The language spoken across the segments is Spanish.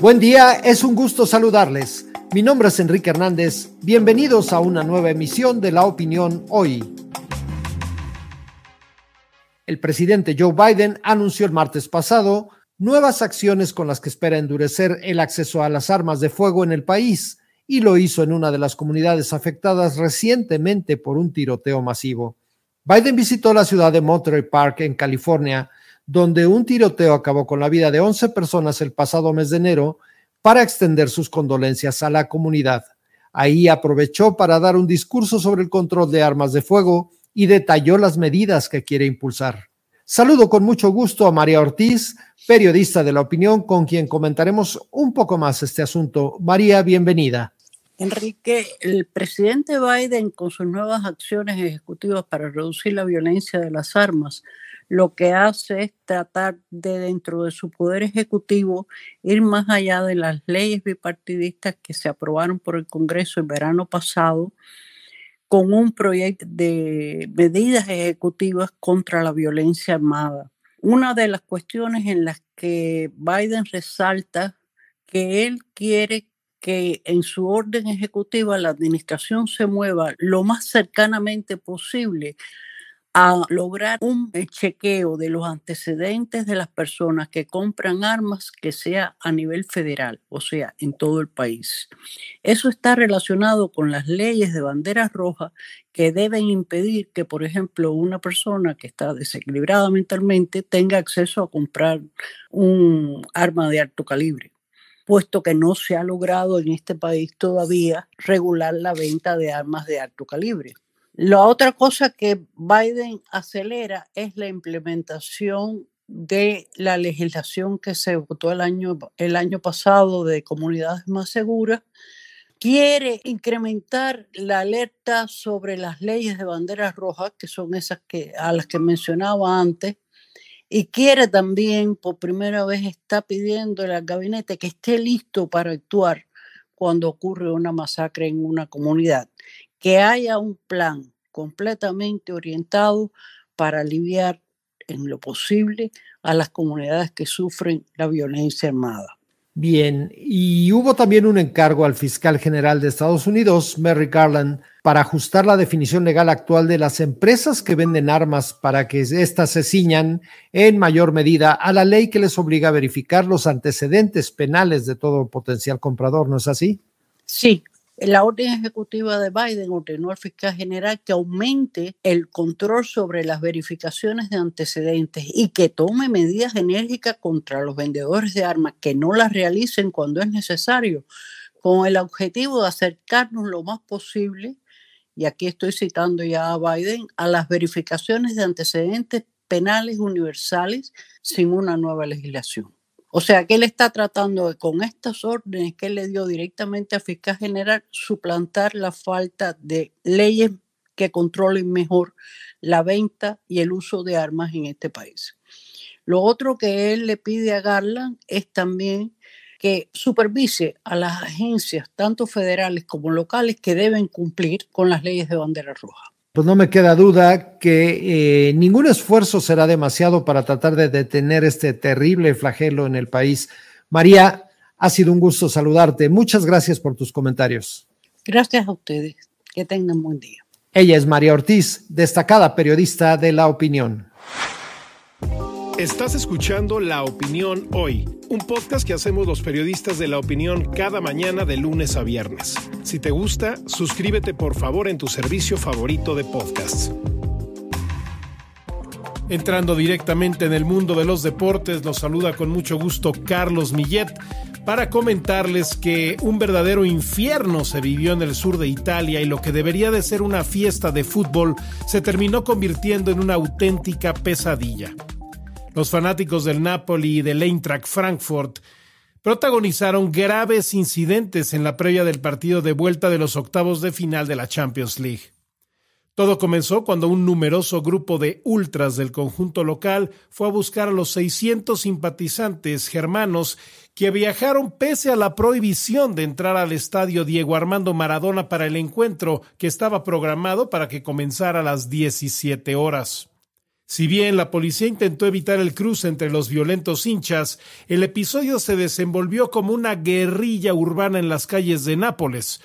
Buen día, es un gusto saludarles. Mi nombre es Enrique Hernández. Bienvenidos a una nueva emisión de La Opinión Hoy. El presidente Joe Biden anunció el martes pasado nuevas acciones con las que espera endurecer el acceso a las armas de fuego en el país y lo hizo en una de las comunidades afectadas recientemente por un tiroteo masivo. Biden visitó la ciudad de Monterey Park en California donde un tiroteo acabó con la vida de 11 personas el pasado mes de enero para extender sus condolencias a la comunidad. Ahí aprovechó para dar un discurso sobre el control de armas de fuego y detalló las medidas que quiere impulsar. Saludo con mucho gusto a María Ortiz, periodista de la opinión, con quien comentaremos un poco más este asunto. María, bienvenida. Enrique, el presidente Biden con sus nuevas acciones ejecutivas para reducir la violencia de las armas lo que hace es tratar de dentro de su poder ejecutivo ir más allá de las leyes bipartidistas que se aprobaron por el Congreso el verano pasado con un proyecto de medidas ejecutivas contra la violencia armada. Una de las cuestiones en las que Biden resalta que él quiere que en su orden ejecutiva la administración se mueva lo más cercanamente posible a lograr un eh, chequeo de los antecedentes de las personas que compran armas que sea a nivel federal, o sea, en todo el país. Eso está relacionado con las leyes de banderas rojas que deben impedir que, por ejemplo, una persona que está desequilibrada mentalmente tenga acceso a comprar un arma de alto calibre puesto que no se ha logrado en este país todavía regular la venta de armas de alto calibre. La otra cosa que Biden acelera es la implementación de la legislación que se votó el año, el año pasado de comunidades más seguras, quiere incrementar la alerta sobre las leyes de banderas rojas, que son esas que, a las que mencionaba antes, y quiere también, por primera vez, está pidiendo al gabinete que esté listo para actuar cuando ocurre una masacre en una comunidad que haya un plan completamente orientado para aliviar en lo posible a las comunidades que sufren la violencia armada. Bien, y hubo también un encargo al fiscal general de Estados Unidos, Merrick Garland, para ajustar la definición legal actual de las empresas que venden armas para que éstas se ciñan en mayor medida a la ley que les obliga a verificar los antecedentes penales de todo potencial comprador, ¿no es así? Sí, la orden ejecutiva de Biden ordenó al fiscal general que aumente el control sobre las verificaciones de antecedentes y que tome medidas enérgicas contra los vendedores de armas que no las realicen cuando es necesario, con el objetivo de acercarnos lo más posible, y aquí estoy citando ya a Biden, a las verificaciones de antecedentes penales universales sin una nueva legislación. O sea que él está tratando con estas órdenes que él le dio directamente a Fiscal General, suplantar la falta de leyes que controlen mejor la venta y el uso de armas en este país. Lo otro que él le pide a Garland es también que supervise a las agencias, tanto federales como locales, que deben cumplir con las leyes de bandera roja pues no me queda duda que eh, ningún esfuerzo será demasiado para tratar de detener este terrible flagelo en el país. María, ha sido un gusto saludarte. Muchas gracias por tus comentarios. Gracias a ustedes. Que tengan buen día. Ella es María Ortiz, destacada periodista de La Opinión. Estás escuchando La Opinión Hoy, un podcast que hacemos los periodistas de La Opinión cada mañana de lunes a viernes. Si te gusta, suscríbete por favor en tu servicio favorito de podcast. Entrando directamente en el mundo de los deportes, nos saluda con mucho gusto Carlos Millet para comentarles que un verdadero infierno se vivió en el sur de Italia y lo que debería de ser una fiesta de fútbol se terminó convirtiendo en una auténtica pesadilla. Los fanáticos del Napoli y del Eintracht Frankfurt protagonizaron graves incidentes en la previa del partido de vuelta de los octavos de final de la Champions League. Todo comenzó cuando un numeroso grupo de ultras del conjunto local fue a buscar a los 600 simpatizantes germanos que viajaron pese a la prohibición de entrar al estadio Diego Armando Maradona para el encuentro que estaba programado para que comenzara a las 17 horas. Si bien la policía intentó evitar el cruce entre los violentos hinchas, el episodio se desenvolvió como una guerrilla urbana en las calles de Nápoles.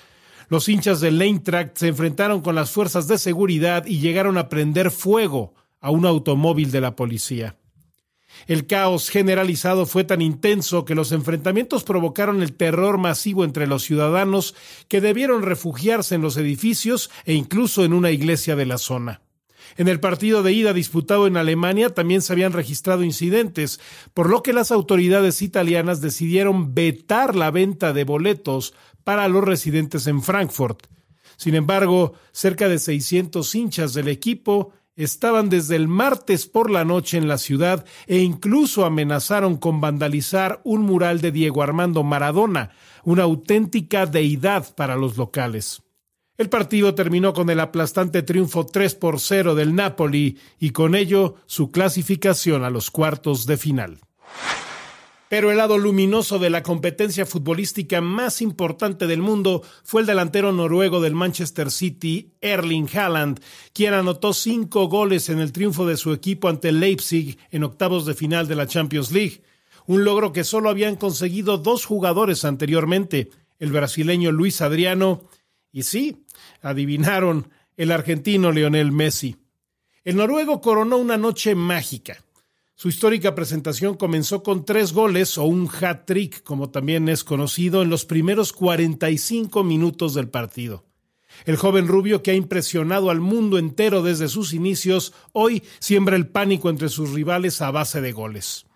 Los hinchas del Eintracht se enfrentaron con las fuerzas de seguridad y llegaron a prender fuego a un automóvil de la policía. El caos generalizado fue tan intenso que los enfrentamientos provocaron el terror masivo entre los ciudadanos que debieron refugiarse en los edificios e incluso en una iglesia de la zona. En el partido de ida disputado en Alemania también se habían registrado incidentes, por lo que las autoridades italianas decidieron vetar la venta de boletos para los residentes en Frankfurt. Sin embargo, cerca de 600 hinchas del equipo estaban desde el martes por la noche en la ciudad e incluso amenazaron con vandalizar un mural de Diego Armando Maradona, una auténtica deidad para los locales. El partido terminó con el aplastante triunfo 3 por 0 del Napoli y con ello su clasificación a los cuartos de final. Pero el lado luminoso de la competencia futbolística más importante del mundo fue el delantero noruego del Manchester City, Erling Haaland, quien anotó cinco goles en el triunfo de su equipo ante Leipzig en octavos de final de la Champions League, un logro que solo habían conseguido dos jugadores anteriormente, el brasileño Luis Adriano y sí, adivinaron el argentino Lionel Messi. El noruego coronó una noche mágica. Su histórica presentación comenzó con tres goles o un hat-trick, como también es conocido, en los primeros 45 minutos del partido. El joven rubio que ha impresionado al mundo entero desde sus inicios, hoy siembra el pánico entre sus rivales a base de goles.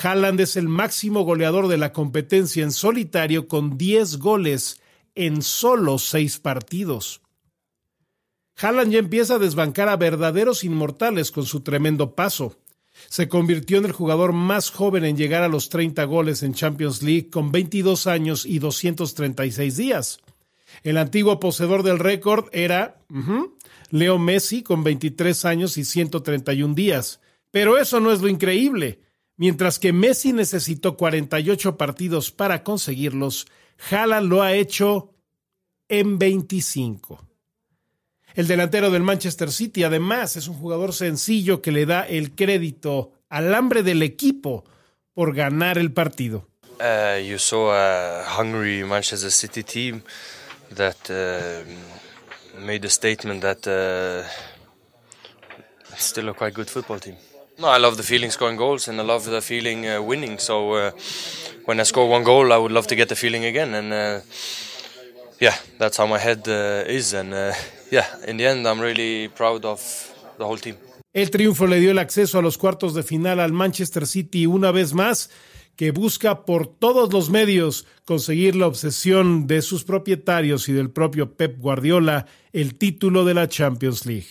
Haaland es el máximo goleador de la competencia en solitario con 10 goles en solo seis partidos. Haaland ya empieza a desbancar a verdaderos inmortales con su tremendo paso. Se convirtió en el jugador más joven en llegar a los 30 goles en Champions League con 22 años y 236 días. El antiguo poseedor del récord era Leo Messi con 23 años y 131 días. Pero eso no es lo increíble. Mientras que Messi necesitó 48 partidos para conseguirlos, Haaland lo ha hecho en 25. El delantero del Manchester City, además, es un jugador sencillo que le da el crédito al hambre del equipo por ganar el partido. Uh, you saw a hungry Manchester City team that uh, made a statement that uh, it's still a quite good football team. No, I love the feeling scoring goals, and I love the feeling uh, winning. So uh, when I score one goal, I would love to get the feeling again, and uh, yeah, that's how my head uh, is. And uh, yeah, in the end, I'm really proud of the whole team. El triunfo le dio el acceso a los cuartos de final al Manchester City una vez más, que busca por todos los medios conseguir la obsesión de sus propietarios y del propio Pep Guardiola, el título de la Champions League.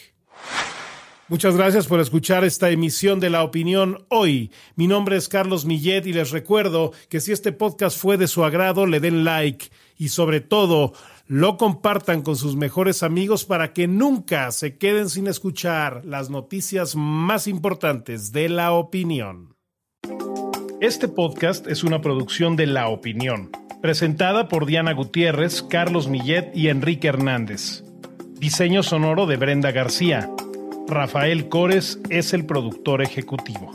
Muchas gracias por escuchar esta emisión de La Opinión hoy. Mi nombre es Carlos Millet y les recuerdo que si este podcast fue de su agrado, le den like y sobre todo lo compartan con sus mejores amigos para que nunca se queden sin escuchar las noticias más importantes de La Opinión. Este podcast es una producción de La Opinión, presentada por Diana Gutiérrez, Carlos Millet y Enrique Hernández. Diseño sonoro de Brenda García. Rafael Cores es el productor ejecutivo.